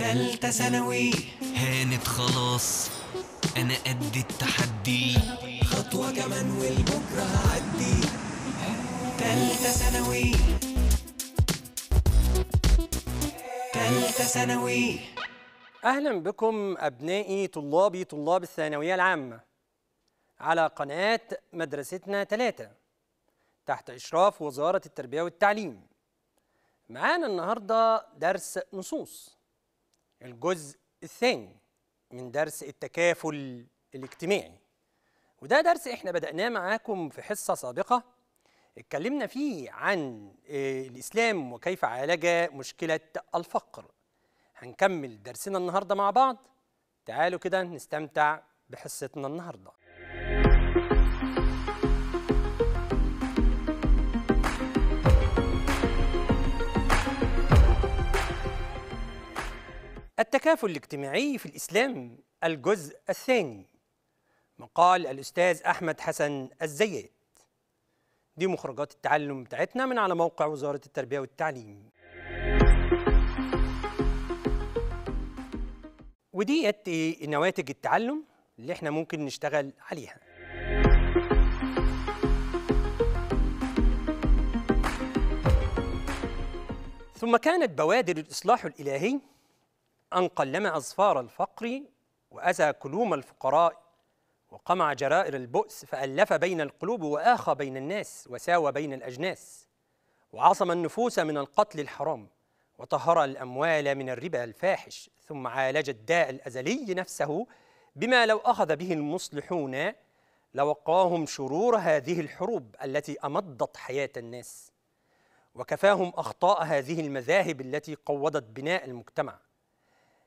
تالتة ثانوي هانت خلاص أنا قد التحدي خطوة كمان والبكرة هعدي تالتة ثانوي تالتة ثانوي أهلا بكم أبنائي طلابي طلاب الثانوية العامة على قناة مدرستنا تلاتة تحت إشراف وزارة التربية والتعليم معانا النهاردة درس نصوص الجزء الثاني من درس التكافل الاجتماعي وده درس احنا بدأناه معاكم في حصة سابقة اتكلمنا فيه عن آه، الإسلام وكيف عالج مشكلة الفقر هنكمل درسنا النهاردة مع بعض تعالوا كده نستمتع بحصتنا النهارده التكافل الاجتماعي في الإسلام الجزء الثاني مقال الأستاذ أحمد حسن الزيات دي مخرجات التعلم بتاعتنا من على موقع وزارة التربية والتعليم وديت ايه نواتج التعلم اللي احنا ممكن نشتغل عليها ثم كانت بوادر الإصلاح الإلهي أن قلم أظفار الفقر وأزى كلوم الفقراء وقمع جرائر البؤس فألف بين القلوب وآخى بين الناس وساوى بين الأجناس وعصم النفوس من القتل الحرام وطهر الأموال من الربا الفاحش ثم عالج الداء الأزلي نفسه بما لو أخذ به المصلحون لوقاهم شرور هذه الحروب التي أمضت حياة الناس وكفاهم أخطاء هذه المذاهب التي قوضت بناء المجتمع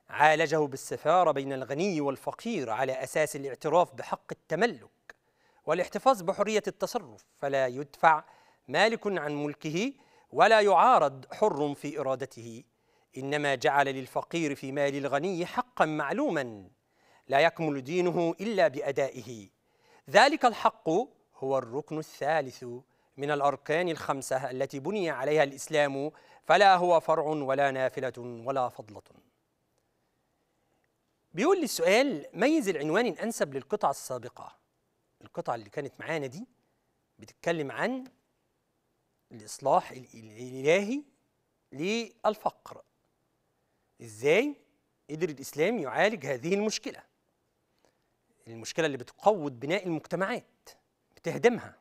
عالجه بالسفارة بين الغني والفقير على أساس الاعتراف بحق التملك والاحتفاظ بحرية التصرف فلا يدفع مالك عن ملكه ولا يعارض حر في إرادته إنما جعل للفقير في مال الغني حقا معلوما لا يكمل دينه إلا بأدائه ذلك الحق هو الركن الثالث من الأركان الخمسة التي بني عليها الإسلام فلا هو فرع ولا نافلة ولا فضلة بيقول لي السؤال ميز العنوان الانسب للقطعه السابقه القطعه اللي كانت معانا دي بتتكلم عن الاصلاح الالهي للفقر ازاي قدر الاسلام يعالج هذه المشكله المشكله اللي بتقوض بناء المجتمعات بتهدمها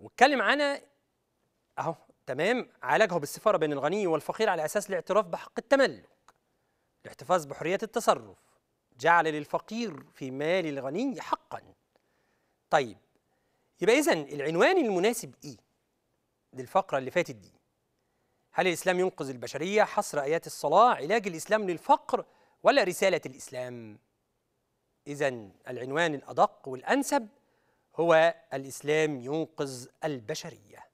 واتكلم عن اهو تمام عالجها بالسفاره بين الغني والفقير على اساس الاعتراف بحق التملك الاحتفاظ بحرية التصرف جعل للفقير في مال الغني حقا طيب يبقى إذا العنوان المناسب إيه للفقرة اللي فاتت دي هل الإسلام ينقذ البشرية حصر آيات الصلاة علاج الإسلام للفقر ولا رسالة الإسلام إذا العنوان الأدق والأنسب هو الإسلام ينقذ البشرية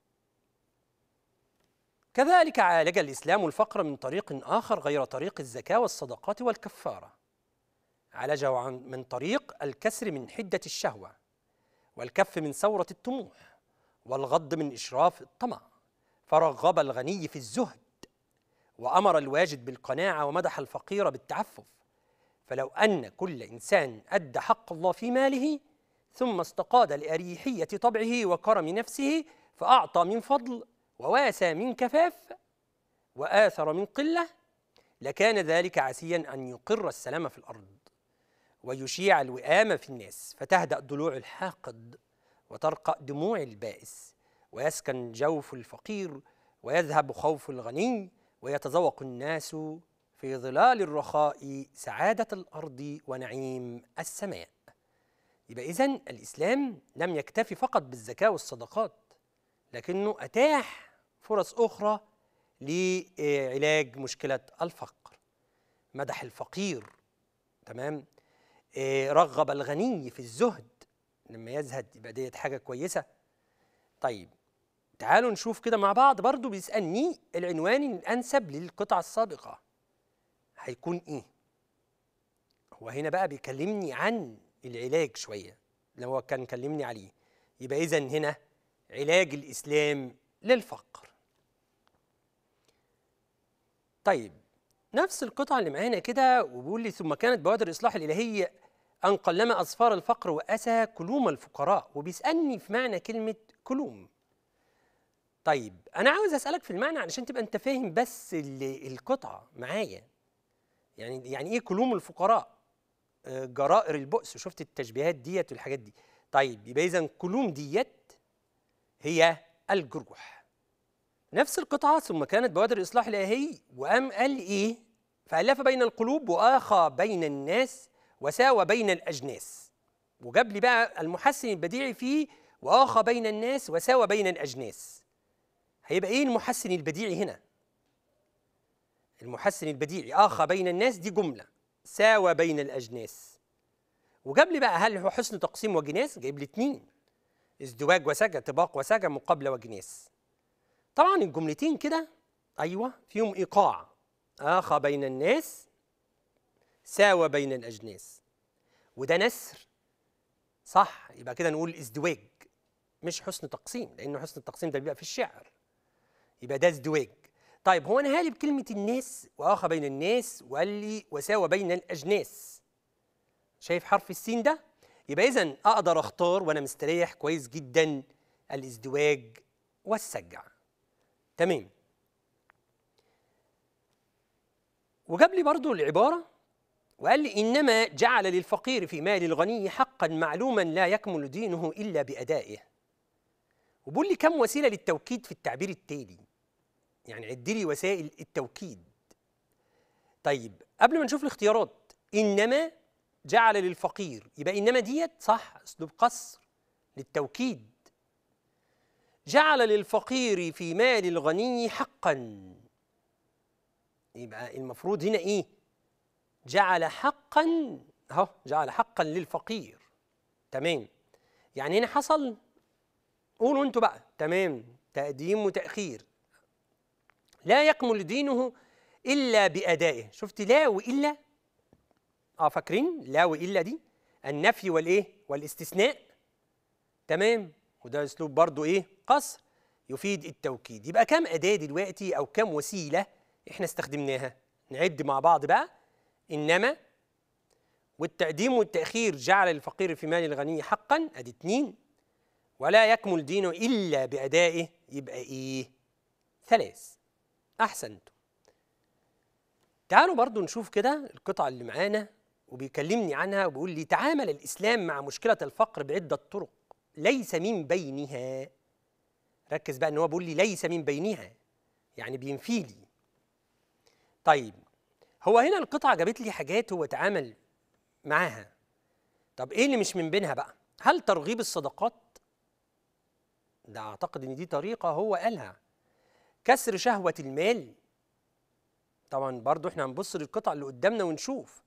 كذلك عالج الإسلام الفقر من طريق آخر غير طريق الزكاة والصدقات والكفارة عالجه من طريق الكسر من حدة الشهوة والكف من ثورة الطموح والغض من إشراف الطمع فرغب الغني في الزهد وأمر الواجد بالقناعة ومدح الفقير بالتعفف فلو أن كل إنسان أدى حق الله في ماله ثم استقاد لأريحية طبعه وكرم نفسه فأعطى من فضل وواسى من كفاف وآثر من قلة لكان ذلك عسيا أن يقر السلام في الأرض ويشيع الوئام في الناس فتهدأ ضلوع الحاقد وترقأ دموع البائس ويسكن جوف الفقير ويذهب خوف الغني ويتذوق الناس في ظلال الرخاء سعادة الأرض ونعيم السماء يبقى إذن الإسلام لم يكتفي فقط بالزكاة والصدقات لكنه أتاح فرص أخرى لعلاج مشكلة الفقر مدح الفقير تمام آه، رغب الغني في الزهد لما يزهد يبقى ديت حاجة كويسة طيب تعالوا نشوف كده مع بعض برضو بيسألني العنوان الأنسب للقطعة السابقة هيكون إيه؟ هو هنا بقى بيكلمني عن العلاج شوية اللي هو كان كلمني عليه يبقى إذا هنا علاج الإسلام للفقر طيب نفس القطعة اللي معانا كده وبيقول لي ثم كانت بوادر الإصلاح الإلهي أن قلما أصفار الفقر وأسى كلوم الفقراء وبيسألني في معنى كلمة كلوم طيب أنا عاوز أسألك في المعنى علشان تبقى أنت فاهم بس القطعة معايا يعني يعني إيه كلوم الفقراء آه، جرائر البؤس وشفت التشبيهات ديت والحاجات دي طيب يبقى إذا كلوم ديت هي الجروح نفس القطعة ثم كانت بوادر الإصلاح الآهي وقام قال إيه؟ فألف بين القلوب وآخى بين الناس وساوى بين الأجناس وجاب لي بقى المحسن البديعي فيه وآخى بين الناس وساوى بين الأجناس هيبقى إيه المحسن البديعي هنا؟ المحسن البديعي آخى بين الناس دي جملة ساوى بين الأجناس وجاب لي بقى هل هو حسن تقسيم وجناس؟ جايب لي اتنين ازدواج وسجع طباق وسجع مقابلة وجناس طبعا الجملتين كده ايوه فيهم ايقاع اخى بين الناس ساوى بين الاجناس وده نسر صح يبقى كده نقول ازدواج مش حسن تقسيم لان حسن التقسيم ده بيبقى في الشعر يبقى ده ازدواج طيب هو انا بكلمه الناس واخى بين الناس وقال لي وساوى بين الاجناس شايف حرف السين ده يبقى اذا اقدر اختار وانا مستريح كويس جدا الازدواج والسجع تمام وجاب لي برضو العبارة وقال لي إنما جعل للفقير في مال الغني حقا معلوما لا يكمل دينه إلا بأدائه وبقول لي كم وسيلة للتوكيد في التعبير التالي يعني عد لي وسائل التوكيد طيب قبل ما نشوف الاختيارات إنما جعل للفقير يبقى إنما ديت صح أسلوب قصر للتوكيد جعل للفقير في مال الغني حقا يبقى المفروض هنا ايه جعل حقا اهو جعل حقا للفقير تمام يعني هنا حصل قولوا انتوا بقى تمام تقديم وتاخير لا يكمل دينه الا بادائه شفت لا والا اه فاكرين لا والا دي النفي والايه والاستثناء تمام وده اسلوب برضو ايه قصر يفيد التوكيد يبقى كم اداه دلوقتي او كم وسيله احنا استخدمناها نعد مع بعض بقى انما والتقديم والتاخير جعل الفقير في مال الغني حقا ادي اتنين ولا يكمل دينه الا بادائه يبقى ايه ثلاث احسنتم تعالوا برضو نشوف كده القطعه اللي معانا وبيكلمني عنها وبيقول لي تعامل الاسلام مع مشكله الفقر بعده طرق ليس من بينها ركز بقى ان هو بيقول لي ليس من بينها يعني بينفي لي طيب هو هنا القطعه جابت لي حاجات هو اتعامل معاها طب ايه اللي مش من بينها بقى هل ترغيب الصدقات ده اعتقد ان دي طريقه هو قالها كسر شهوه المال طبعا برضو احنا هنبص للقطع اللي قدامنا ونشوف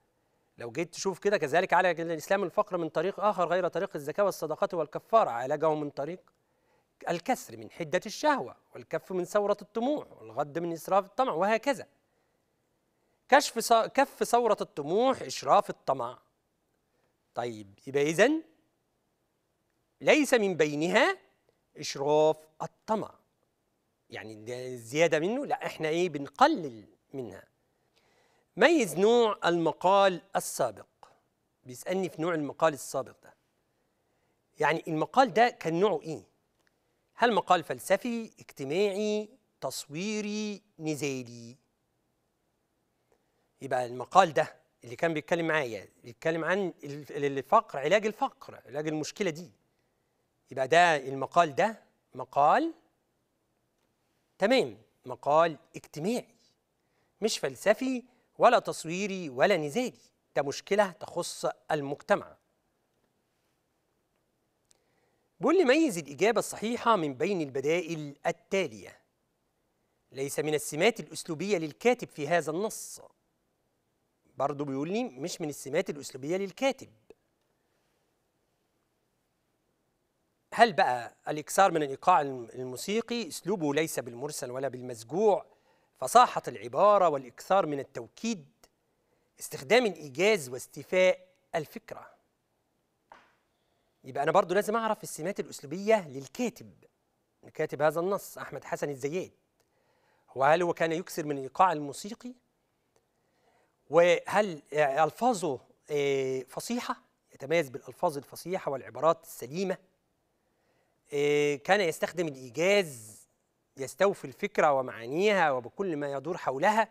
لو جيت تشوف كده كذلك عالج الإسلام الفقر من طريق آخر غير طريق الزكاة والصدقة والكفارة عالجه من طريق الكسر من حدة الشهوة والكف من ثورة الطموع والغد من إسراف الطمع وهكذا كشف كف ثورة الطموح إشراف الطمع طيب يبقى إذن ليس من بينها إشراف الطمع يعني زيادة منه لا إحنا إيه بنقلل منها ميز نوع المقال السابق بيسألني في نوع المقال السابق ده يعني المقال ده كان نوعه إيه؟ هل مقال فلسفي، اجتماعي، تصويري، نزالي؟ يبقى المقال ده اللي كان بيتكلم معايا بيتكلم عن الفقر علاج الفقر علاج المشكلة دي يبقى ده المقال ده مقال تمام مقال اجتماعي مش فلسفي ولا تصويري ولا نزالي ده مشكلة تخص المجتمع بيقول لي ميز الإجابة الصحيحة من بين البدائل التالية ليس من السمات الأسلوبية للكاتب في هذا النص برضه بيقول لي مش من السمات الأسلوبية للكاتب هل بقى الإكثار من الإيقاع الموسيقي أسلوبه ليس بالمرسل ولا بالمسجوع فصاحت العبارة والإكثار من التوكيد استخدام الإيجاز واستيفاء الفكرة يبقى أنا برضو لازم أعرف السمات الأسلوبية للكاتب كاتب هذا النص أحمد حسن الزيات هو هل هو كان يكثر من الإيقاع الموسيقي وهل ألفاظه آه، فصيحة يتميز بالألفاظ الفصيحة والعبارات السليمة آه، كان يستخدم الإيجاز يستوفي الفكرة ومعانيها وبكل ما يدور حولها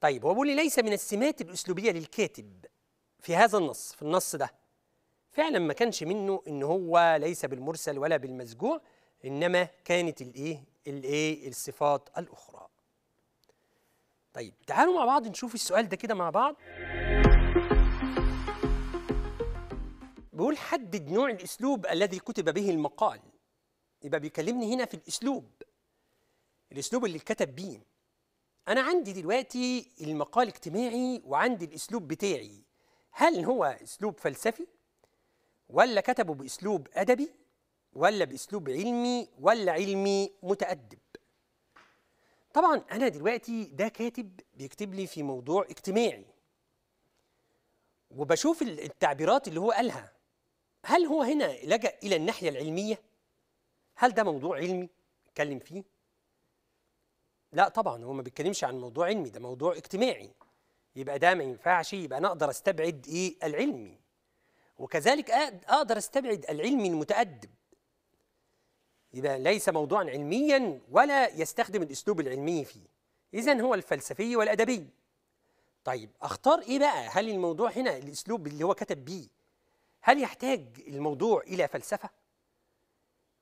طيب هو بيقول لي ليس من السمات الأسلوبية للكاتب في هذا النص في النص ده فعلا ما كانش منه ان هو ليس بالمرسل ولا بالمسجوع انما كانت الايه الايه الصفات الاخرى طيب تعالوا مع بعض نشوف السؤال ده كده مع بعض بيقول حدد نوع الاسلوب الذي كتب به المقال يبقى بيكلمني هنا في الاسلوب الاسلوب اللي اتكتب بيه انا عندي دلوقتي المقال اجتماعي وعندي الاسلوب بتاعي هل هو اسلوب فلسفي ولا كتبه باسلوب ادبي ولا باسلوب علمي ولا علمي متادب طبعا انا دلوقتي ده كاتب بيكتب لي في موضوع اجتماعي وبشوف التعبيرات اللي هو قالها هل هو هنا لجأ إلى الناحية العلمية هل ده موضوع علمي نتكلم فيه؟ لا طبعا هو ما بيتكلمش عن موضوع علمي ده موضوع اجتماعي يبقى ده ما ينفعش يبقى انا اقدر استبعد ايه العلمي وكذلك اقدر استبعد العلمي المتادب يبقى ليس موضوعا علميا ولا يستخدم الاسلوب العلمي فيه اذا هو الفلسفي والادبي طيب اختار ايه بقى هل الموضوع هنا الاسلوب اللي هو كتب بيه هل يحتاج الموضوع الى فلسفه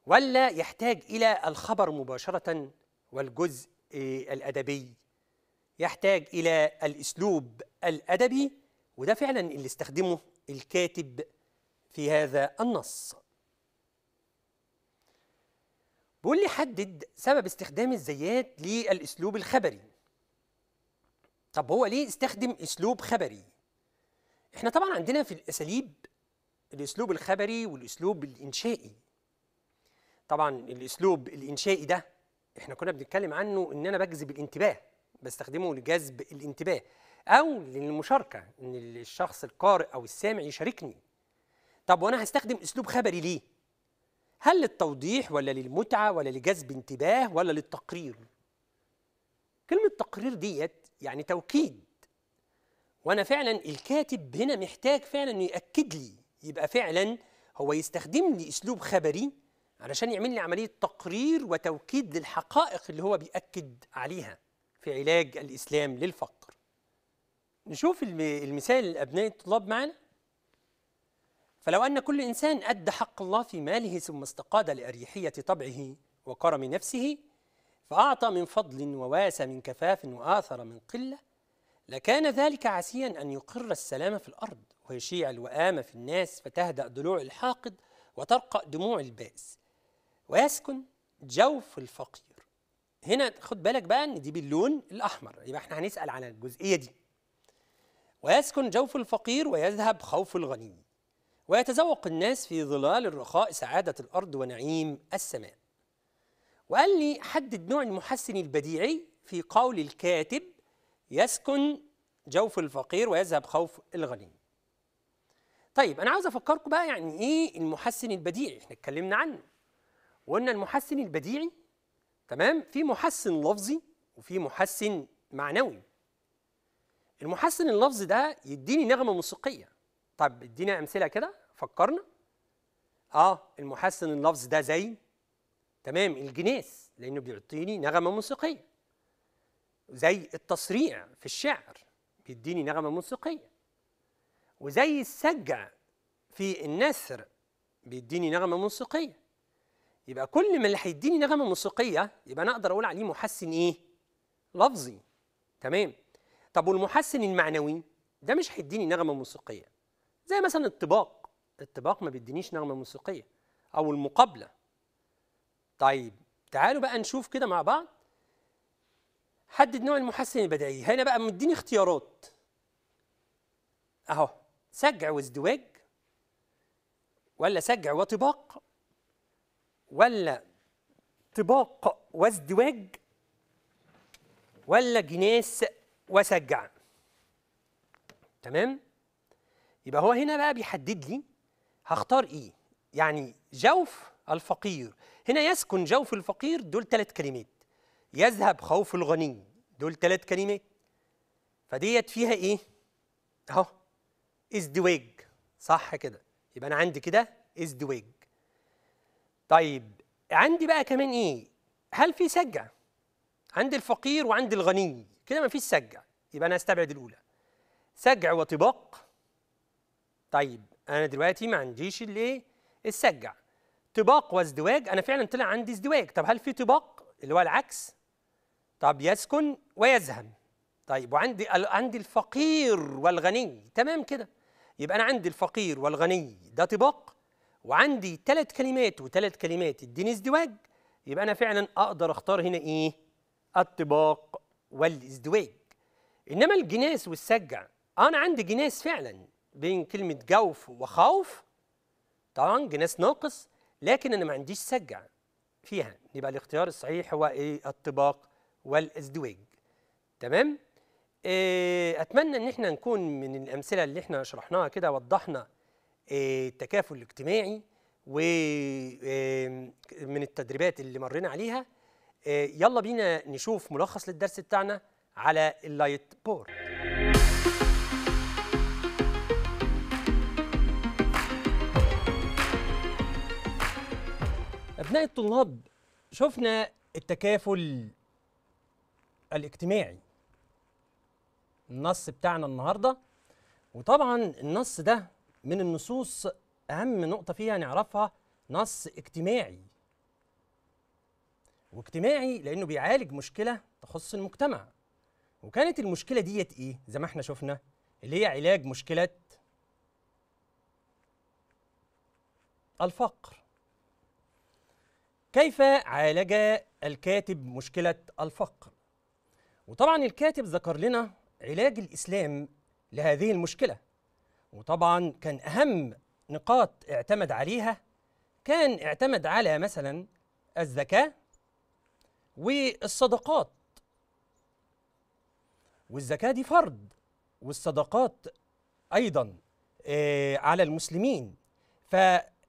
ولا يحتاج إلى الخبر مباشرة والجزء آه، الأدبي يحتاج إلى الأسلوب الأدبي وده فعلا اللي استخدمه الكاتب في هذا النص بيقول لي حدد سبب استخدام الزيات للأسلوب الخبري طب هو ليه استخدم أسلوب خبري؟ احنا طبعا عندنا في الأساليب الأسلوب الخبري والأسلوب الإنشائي طبعا الاسلوب الانشائي ده احنا كنا بنتكلم عنه ان انا بجذب الانتباه بستخدمه لجذب الانتباه او للمشاركه ان الشخص القارئ او السامع يشاركني طب وانا هستخدم اسلوب خبري ليه هل للتوضيح ولا للمتعه ولا لجذب انتباه ولا للتقرير كلمه تقرير ديت يعني توكيد وانا فعلا الكاتب هنا محتاج فعلا انه ياكد لي يبقى فعلا هو يستخدم لي اسلوب خبري علشان يعمل لي عملية تقرير وتوكيد للحقائق اللي هو بيأكد عليها في علاج الإسلام للفقر نشوف المثال لأبناء الطلاب معنا فلو أن كل إنسان أدى حق الله في ماله ثم استقاد لأريحية طبعه وكرم نفسه فأعطى من فضل وواسى من كفاف وآثر من قلة لكان ذلك عسيا أن يقر السلام في الأرض ويشيع الوئام في الناس فتهدأ ضلوع الحاقد وترقى دموع البائس ويسكن جوف الفقير هنا خد بالك بقى ان دي باللون الاحمر يبقى احنا هنسال على الجزئيه دي ويسكن جوف الفقير ويذهب خوف الغني ويتذوق الناس في ظلال الرخاء سعاده الارض ونعيم السماء وقال لي حدد نوع المحسن البديعي في قول الكاتب يسكن جوف الفقير ويذهب خوف الغني طيب انا عاوز افكركم بقى يعني ايه المحسن البديعي احنا اتكلمنا عنه وقلنا المحسن البديعي تمام في محسن لفظي وفي محسن معنوي المحسن اللفظي ده يديني نغمه موسيقيه طب ادينا امثله كده فكرنا اه المحسن اللفظي ده زي تمام الجناس لانه بيعطيني نغمه موسيقيه زي التصريع في الشعر بيديني نغمه موسيقيه وزي السجع في النثر بيديني نغمه موسيقيه يبقى كل ما اللي هيديني نغمه موسيقيه يبقى انا اقدر اقول عليه محسن ايه لفظي تمام طب والمحسن المعنوي ده مش هيديني نغمه موسيقيه زي مثلا الطباق الطباق ما بيدينيش نغمه موسيقيه او المقابله طيب تعالوا بقى نشوف كده مع بعض حدد نوع المحسن البدعي هنا بقى مديني اختيارات اهو سجع وازدواج ولا سجع وطباق ولا طباق وازدواج ولا جناس وسجع تمام يبقى هو هنا بقى بيحدد لي هختار ايه يعني جوف الفقير هنا يسكن جوف الفقير دول ثلاث كلمات يذهب خوف الغني دول ثلاث كلمات فديت فيها ايه اهو ازدواج صح كده يبقى انا عندي كده ازدواج طيب عندي بقى كمان ايه هل في سجع عند الفقير وعند الغني كده ما فيش سجع يبقى انا استبعد الاولى سجع وطباق طيب انا دلوقتي ما عنديش الايه السجع طباق وازدواج انا فعلا طلع عندي ازدواج طب هل في طباق اللي هو العكس طب يسكن ويزهم طيب وعندي عندي الفقير والغني تمام كده يبقى انا عندي الفقير والغني ده طباق وعندي ثلاث كلمات وثلاث كلمات اديني ازدواج يبقى انا فعلا اقدر اختار هنا ايه الطباق والازدواج انما الجناس والسجع انا عندي جناس فعلا بين كلمه جوف وخوف طبعا جناس ناقص لكن انا ما عنديش سجع فيها يبقى الاختيار الصحيح هو ايه الطباق والازدواج تمام آه، اتمنى ان احنا نكون من الامثله اللي احنا شرحناها كده وضحنا التكافل الاجتماعي ومن التدريبات اللي مرينا عليها آه، يلا بينا نشوف ملخص للدرس بتاعنا على اللايت بورد أبناء الطلاب شفنا التكافل الاجتماعي النص بتاعنا النهارده وطبعا النص ده من النصوص أهم نقطة فيها نعرفها نص اجتماعي واجتماعي لأنه بيعالج مشكلة تخص المجتمع وكانت المشكلة ديت إيه زي ما احنا شفنا اللي هي علاج مشكلة الفقر كيف عالج الكاتب مشكلة الفقر وطبعا الكاتب ذكر لنا علاج الإسلام لهذه المشكلة وطبعا كان أهم نقاط اعتمد عليها كان اعتمد على مثلا الزكاة والصدقات والزكاة دي فرض والصدقات أيضا آه، على المسلمين ف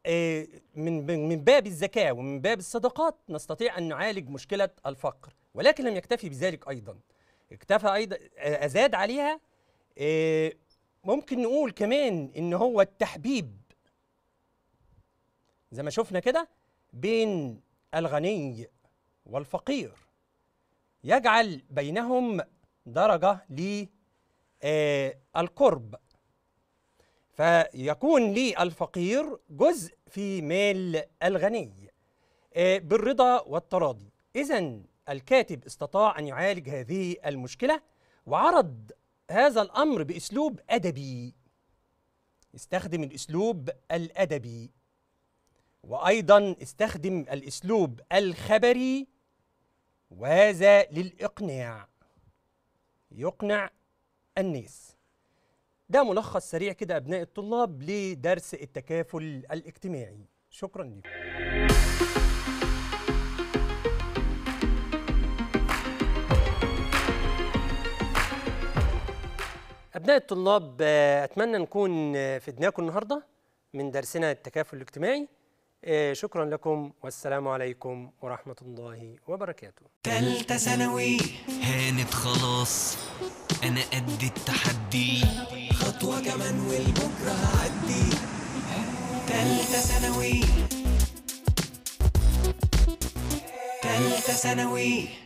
آه، من من باب الزكاة ومن باب الصدقات نستطيع أن نعالج مشكلة الفقر ولكن لم يكتفي بذلك أيضا اكتفى أيضا آه، أزاد عليها ممكن نقول كمان ان هو التحبيب زي ما شفنا كده بين الغني والفقير يجعل بينهم درجة للقرب آه، فيكون للفقير جزء في مال الغني آه، بالرضا والتراضي إذا الكاتب استطاع أن يعالج هذه المشكلة وعرض هذا الأمر بأسلوب أدبي استخدم الأسلوب الأدبي وأيضا استخدم الأسلوب الخبري وهذا للإقناع يقنع الناس ده ملخص سريع كده أبناء الطلاب لدرس التكافل الاجتماعي شكرا لكم أبناء الطلاب آه، أتمنى نكون آه، فدناكم النهاردة من درسنا التكافل الاجتماعي آه، شكرا لكم والسلام عليكم ورحمة الله وبركاته تالتة ثانوي هانت خلاص أنا قد التحدي خطوة كمان والبكرة هعدي تالتة ثانوي تالتة ثانوي